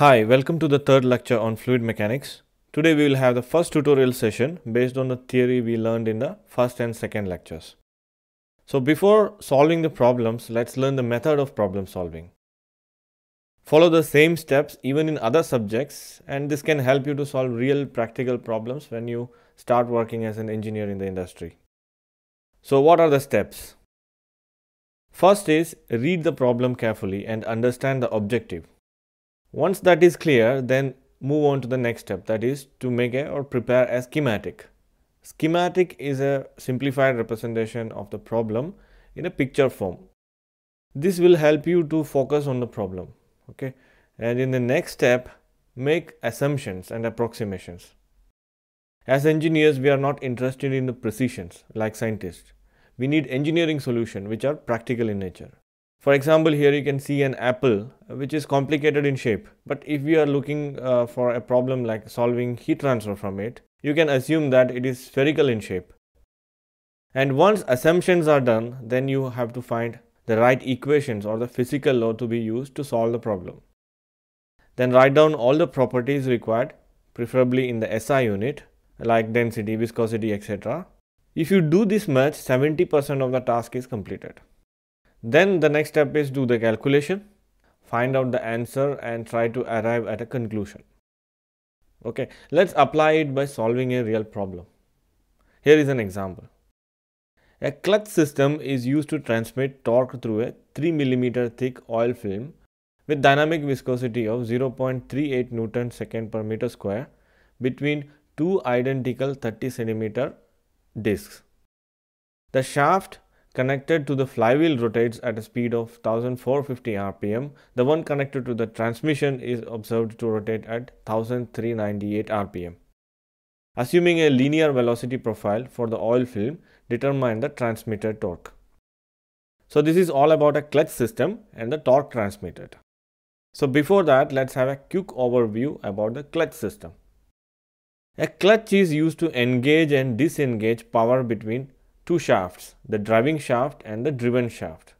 Hi, welcome to the third lecture on fluid mechanics. Today we will have the first tutorial session based on the theory we learned in the first and second lectures. So before solving the problems, let's learn the method of problem solving. Follow the same steps even in other subjects and this can help you to solve real practical problems when you start working as an engineer in the industry. So what are the steps? First is read the problem carefully and understand the objective. Once that is clear, then move on to the next step that is to make a or prepare a schematic. Schematic is a simplified representation of the problem in a picture form. This will help you to focus on the problem. Okay. And in the next step, make assumptions and approximations. As engineers, we are not interested in the precisions like scientists. We need engineering solutions which are practical in nature. For example, here you can see an apple, which is complicated in shape. But if we are looking uh, for a problem like solving heat transfer from it, you can assume that it is spherical in shape. And once assumptions are done, then you have to find the right equations or the physical law to be used to solve the problem. Then write down all the properties required, preferably in the SI unit, like density, viscosity, etc. If you do this much, 70% of the task is completed. Then the next step is do the calculation, find out the answer and try to arrive at a conclusion. Okay, let's apply it by solving a real problem. Here is an example. A clutch system is used to transmit torque through a 3 mm thick oil film with dynamic viscosity of 0.38 Newton second per meter square between two identical 30 cm discs. The shaft connected to the flywheel rotates at a speed of 1450 rpm. The one connected to the transmission is observed to rotate at 1398 rpm. Assuming a linear velocity profile for the oil film, determine the transmitted torque. So this is all about a clutch system and the torque transmitted. So before that, let's have a quick overview about the clutch system. A clutch is used to engage and disengage power between two shafts, the driving shaft and the driven shaft.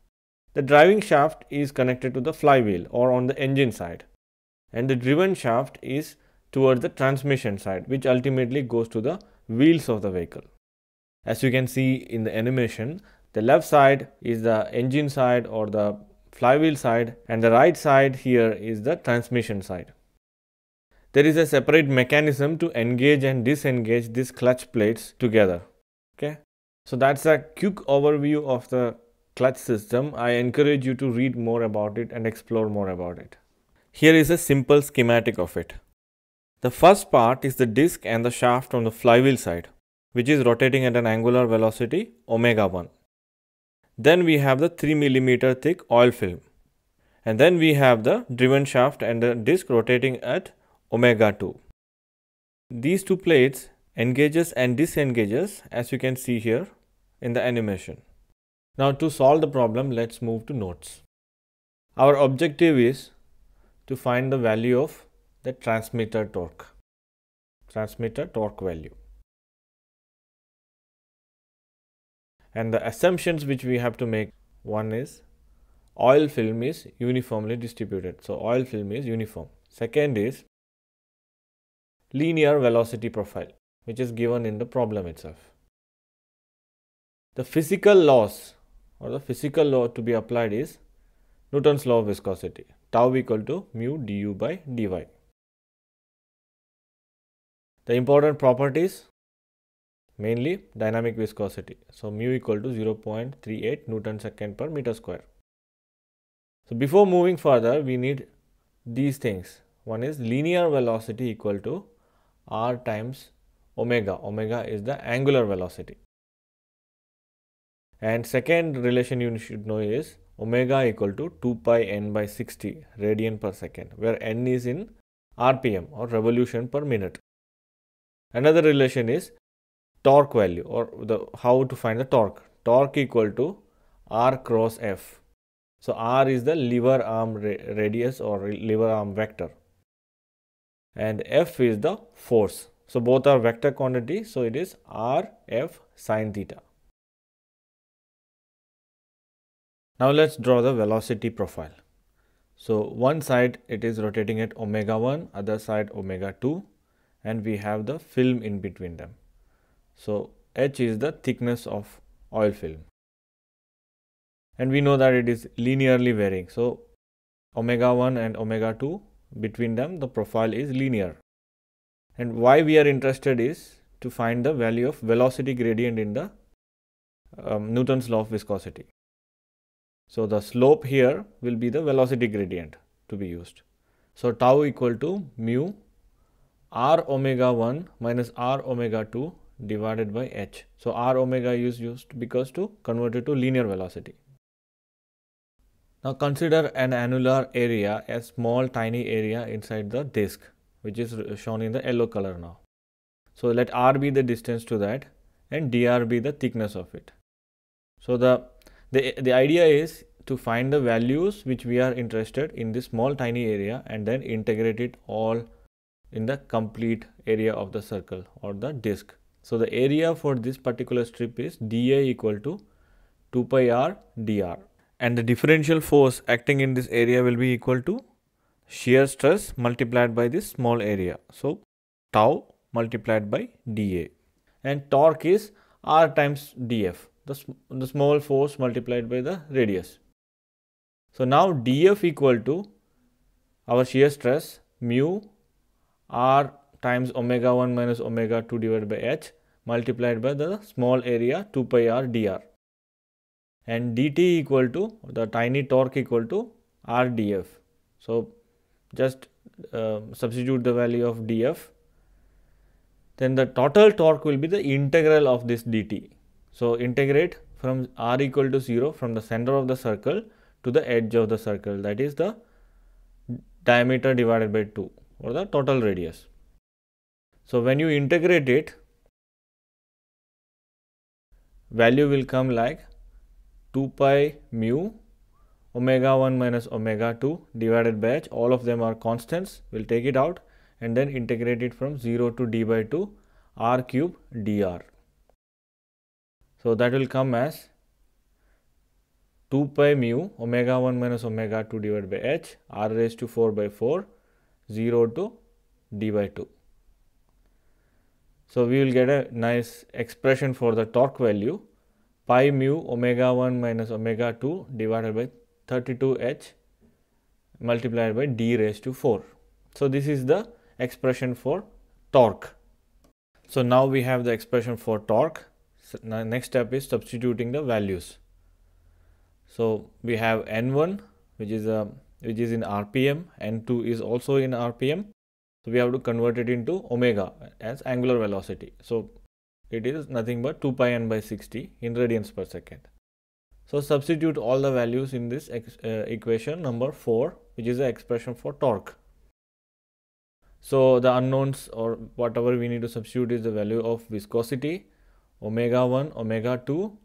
The driving shaft is connected to the flywheel or on the engine side and the driven shaft is towards the transmission side which ultimately goes to the wheels of the vehicle. As you can see in the animation, the left side is the engine side or the flywheel side and the right side here is the transmission side. There is a separate mechanism to engage and disengage these clutch plates together. Okay? So that's a quick overview of the clutch system. I encourage you to read more about it and explore more about it. Here is a simple schematic of it. The first part is the disc and the shaft on the flywheel side, which is rotating at an angular velocity omega 1. Then we have the 3 mm thick oil film. And then we have the driven shaft and the disc rotating at omega 2. These two plates engages and disengages as you can see here in the animation. Now to solve the problem, let's move to nodes. Our objective is to find the value of the transmitter torque, transmitter torque value. And the assumptions which we have to make, one is oil film is uniformly distributed. So oil film is uniform. Second is linear velocity profile, which is given in the problem itself. The physical laws, or the physical law to be applied is Newton's law of viscosity, tau equal to mu du by dy. The important properties mainly dynamic viscosity. So, mu equal to 0.38 Newton second per meter square. So, before moving further, we need these things. One is linear velocity equal to r times omega. Omega is the angular velocity. And second relation you should know is omega equal to 2 pi n by 60 radian per second, where n is in RPM or revolution per minute. Another relation is torque value or the how to find the torque. Torque equal to R cross F. So R is the lever arm ra radius or lever arm vector and F is the force. So both are vector quantity. So it is R F sine theta. Now let's draw the velocity profile. So one side it is rotating at omega 1, other side omega 2 and we have the film in between them. So H is the thickness of oil film. And we know that it is linearly varying. So omega 1 and omega 2 between them the profile is linear. And why we are interested is to find the value of velocity gradient in the um, Newton's law of viscosity. So, the slope here will be the velocity gradient to be used. So, tau equal to mu r omega 1 minus r omega 2 divided by h. So, r omega is used because to convert it to linear velocity. Now, consider an annular area, a small tiny area inside the disk which is shown in the yellow color now. So, let r be the distance to that and dr be the thickness of it. So, the the, the idea is to find the values which we are interested in this small tiny area and then integrate it all in the complete area of the circle or the disk. So the area for this particular strip is dA equal to 2 pi r dr and the differential force acting in this area will be equal to shear stress multiplied by this small area. So tau multiplied by dA and torque is r times df the, sm the small force multiplied by the radius. So now dF equal to our shear stress mu r times omega 1 minus omega 2 divided by h multiplied by the small area 2 pi r dr and dt equal to the tiny torque equal to r df. So just uh, substitute the value of df then the total torque will be the integral of this dt so, integrate from r equal to 0 from the center of the circle to the edge of the circle that is the diameter divided by 2 or the total radius. So, when you integrate it value will come like 2 pi mu omega 1 minus omega 2 divided by h all of them are constants we will take it out and then integrate it from 0 to d by 2 r cube dr. So, that will come as 2 pi mu omega 1 minus omega 2 divided by h r raised to 4 by 4 0 to d by 2. So, we will get a nice expression for the torque value pi mu omega 1 minus omega 2 divided by 32 h multiplied by d raised to 4. So, this is the expression for torque. So, now we have the expression for torque so now next step is substituting the values. So we have N1 which is a uh, which is in RPM, N2 is also in RPM. So we have to convert it into omega as angular velocity. So it is nothing but 2 pi n by 60 in radians per second. So substitute all the values in this uh, equation number 4 which is the expression for torque. So the unknowns or whatever we need to substitute is the value of viscosity omega 1, omega 2,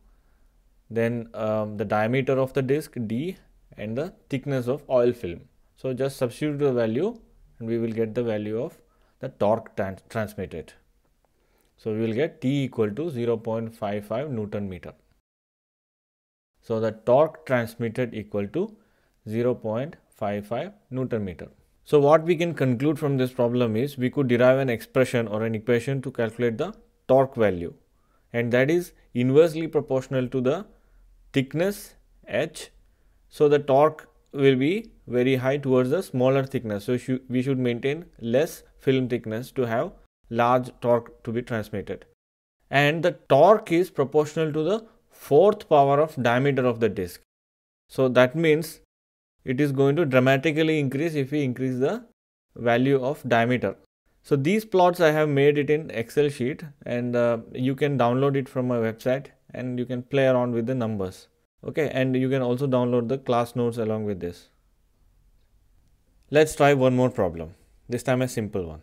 then um, the diameter of the disc d and the thickness of oil film. So just substitute the value and we will get the value of the torque trans transmitted. So we will get T equal to 0.55 Newton meter. So the torque transmitted equal to 0.55 Newton meter. So what we can conclude from this problem is we could derive an expression or an equation to calculate the torque value and that is inversely proportional to the thickness h. So, the torque will be very high towards the smaller thickness. So, sh we should maintain less film thickness to have large torque to be transmitted. And the torque is proportional to the fourth power of diameter of the disc. So, that means it is going to dramatically increase if we increase the value of diameter. So these plots I have made it in Excel sheet and uh, you can download it from my website and you can play around with the numbers. Okay, and you can also download the class notes along with this. Let's try one more problem, this time a simple one.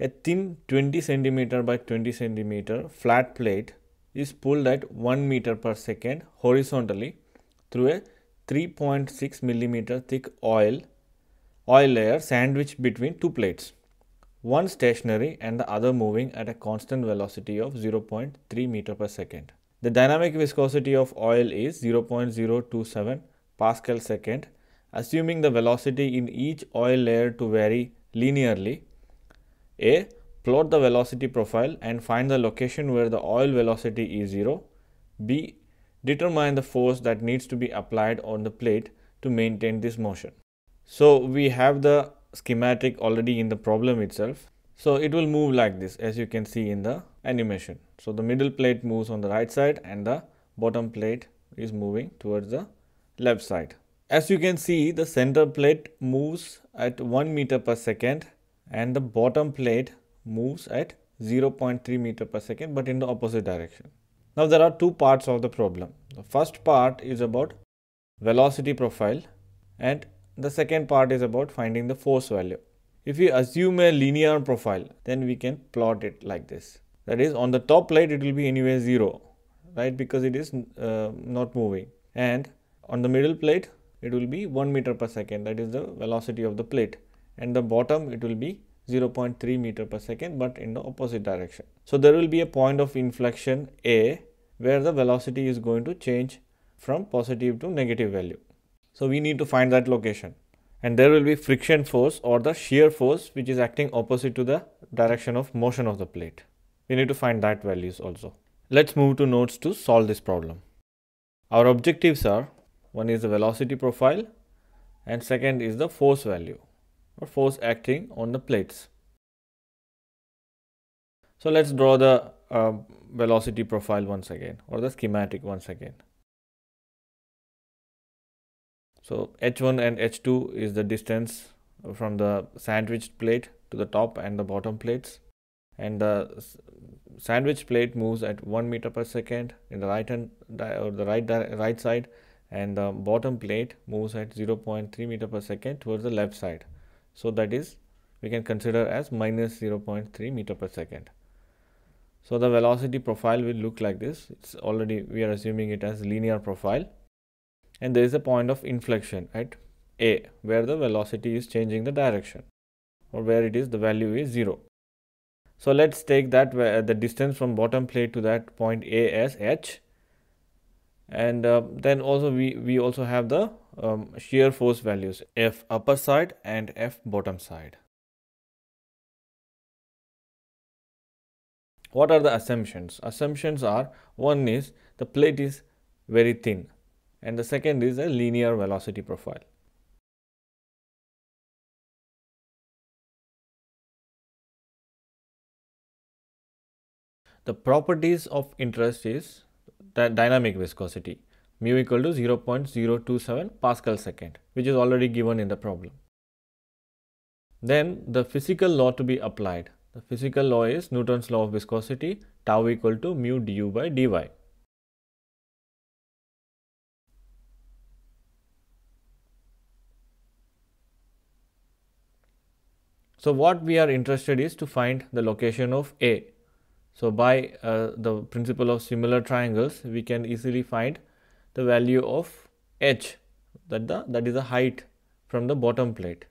A thin 20 centimeter by 20 centimeter flat plate is pulled at 1 meter per second horizontally through a 3.6 millimeter thick oil oil layer sandwiched between two plates one stationary and the other moving at a constant velocity of 0.3 meter per second. The dynamic viscosity of oil is 0.027 Pascal second. Assuming the velocity in each oil layer to vary linearly, A. Plot the velocity profile and find the location where the oil velocity is 0. B. Determine the force that needs to be applied on the plate to maintain this motion. So we have the schematic already in the problem itself. So it will move like this as you can see in the animation. So the middle plate moves on the right side and the bottom plate is moving towards the left side. As you can see the center plate moves at 1 meter per second and the bottom plate moves at 0.3 meter per second but in the opposite direction. Now there are two parts of the problem. The first part is about velocity profile and the second part is about finding the force value. If we assume a linear profile, then we can plot it like this. That is, on the top plate, it will be anyway 0, right? Because it is uh, not moving. And on the middle plate, it will be 1 meter per second. That is the velocity of the plate. And the bottom, it will be 0.3 meter per second, but in the opposite direction. So, there will be a point of inflection A, where the velocity is going to change from positive to negative value. So we need to find that location and there will be friction force or the shear force which is acting opposite to the direction of motion of the plate. We need to find that values also. Let's move to notes to solve this problem. Our objectives are one is the velocity profile and second is the force value or force acting on the plates. So let's draw the uh, velocity profile once again or the schematic once again. So h1 and h2 is the distance from the sandwiched plate to the top and the bottom plates and the sandwich plate moves at 1 meter per second in the right hand or the right right side and the bottom plate moves at 0.3 meter per second towards the left side so that is we can consider as minus 0.3 meter per second so the velocity profile will look like this it's already we are assuming it as linear profile and there is a point of inflection at A where the velocity is changing the direction or where it is the value is 0. So let's take that the distance from bottom plate to that point A as h and uh, then also we, we also have the um, shear force values F upper side and F bottom side. What are the assumptions? Assumptions are one is the plate is very thin and the second is a linear velocity profile. The properties of interest is the dynamic viscosity mu equal to 0 0.027 Pascal second which is already given in the problem. Then the physical law to be applied. The physical law is Newton's law of viscosity tau equal to mu du by dy. So what we are interested is to find the location of A. So by uh, the principle of similar triangles, we can easily find the value of H, that, the, that is the height from the bottom plate.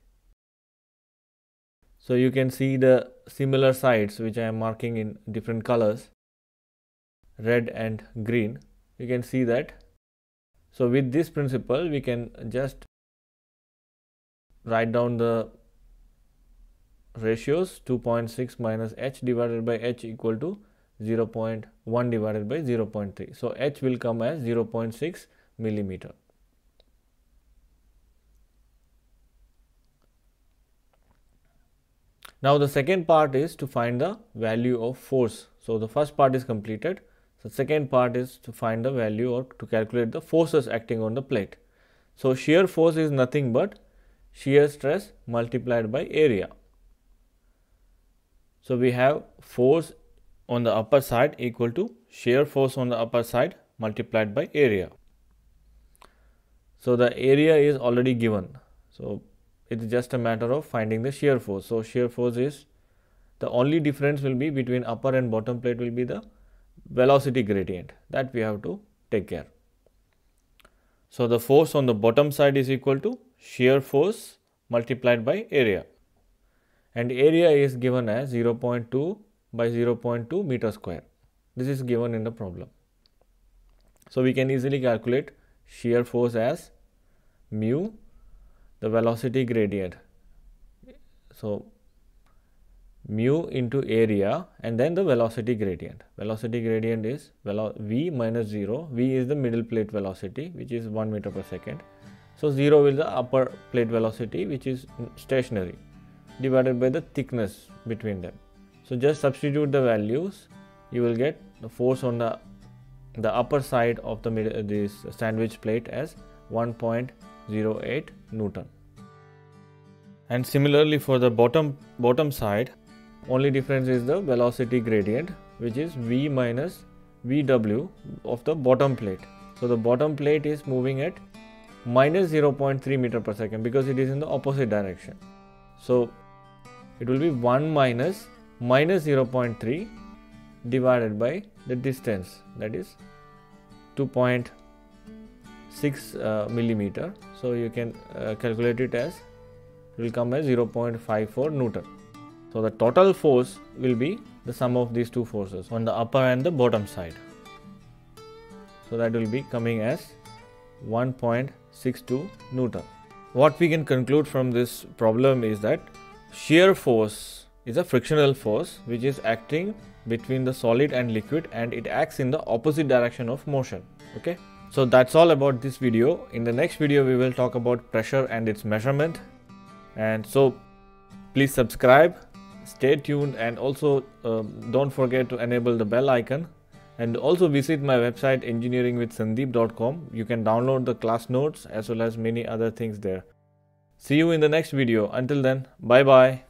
So you can see the similar sides which I am marking in different colors, red and green. You can see that. So with this principle, we can just write down the ratios 2.6 minus h divided by h equal to 0 0.1 divided by 0 0.3. So, h will come as 0 0.6 millimeter. Now, the second part is to find the value of force. So, the first part is completed. The second part is to find the value or to calculate the forces acting on the plate. So, shear force is nothing but shear stress multiplied by area. So we have force on the upper side equal to shear force on the upper side multiplied by area. So the area is already given. So it's just a matter of finding the shear force. So shear force is the only difference will be between upper and bottom plate will be the velocity gradient that we have to take care. So the force on the bottom side is equal to shear force multiplied by area and area is given as 0.2 by 0.2 meter square. This is given in the problem. So, we can easily calculate shear force as mu the velocity gradient. So, mu into area and then the velocity gradient. Velocity gradient is velo v minus 0, v is the middle plate velocity which is 1 meter per second. So, 0 is the upper plate velocity which is stationary divided by the thickness between them. So just substitute the values, you will get the force on the the upper side of the middle, this sandwich plate as 1.08 newton. And similarly for the bottom bottom side, only difference is the velocity gradient which is v minus vw of the bottom plate. So the bottom plate is moving at minus 0.3 meter per second because it is in the opposite direction. So it will be 1 minus minus 0.3 divided by the distance that is 2.6 uh, millimeter. So you can uh, calculate it as it will come as 0.54 Newton. So the total force will be the sum of these two forces on the upper and the bottom side. So that will be coming as 1.62 Newton what we can conclude from this problem is that shear force is a frictional force which is acting between the solid and liquid and it acts in the opposite direction of motion okay so that's all about this video in the next video we will talk about pressure and its measurement and so please subscribe stay tuned and also um, don't forget to enable the bell icon and also visit my website engineeringwithsandeep.com. You can download the class notes as well as many other things there. See you in the next video. Until then, bye bye.